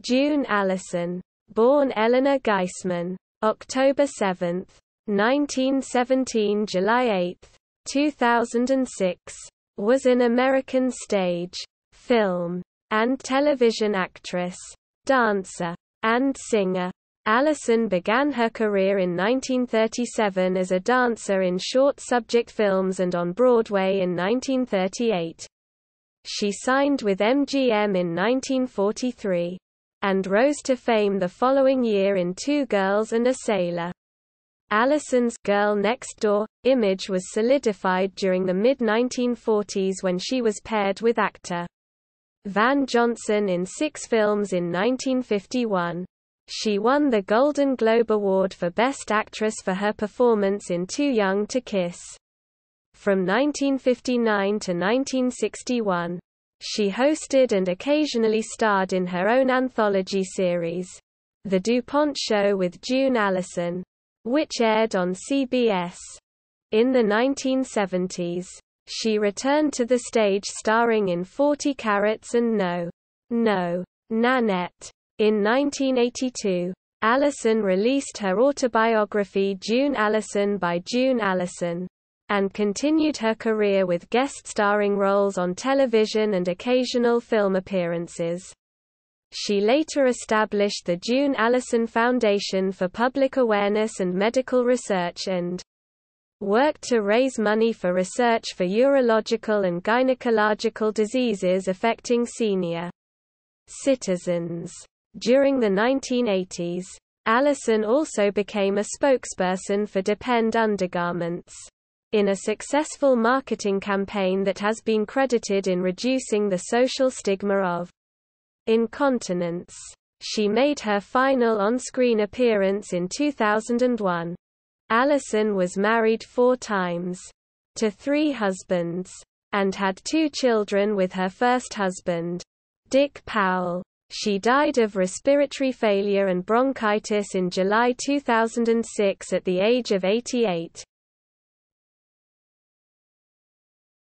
June Allison. Born Eleanor Geisman. October 7, 1917 July 8, 2006. Was an American stage, film, and television actress, dancer, and singer. Allison began her career in 1937 as a dancer in short subject films and on Broadway in 1938. She signed with MGM in 1943 and rose to fame the following year in Two Girls and a Sailor. Allison's Girl Next Door image was solidified during the mid-1940s when she was paired with actor Van Johnson in six films in 1951. She won the Golden Globe Award for Best Actress for her performance in Too Young to Kiss. From 1959 to 1961, she hosted and occasionally starred in her own anthology series, The DuPont Show with June Allison, which aired on CBS. In the 1970s, she returned to the stage starring in 40 Carats and No. No. Nanette. In 1982, Allison released her autobiography June Allison by June Allison and continued her career with guest starring roles on television and occasional film appearances. She later established the June Allison Foundation for Public Awareness and Medical Research and worked to raise money for research for urological and gynecological diseases affecting senior citizens. During the 1980s, Allison also became a spokesperson for Depend Undergarments in a successful marketing campaign that has been credited in reducing the social stigma of incontinence. She made her final on-screen appearance in 2001. Allison was married four times. To three husbands. And had two children with her first husband, Dick Powell. She died of respiratory failure and bronchitis in July 2006 at the age of 88.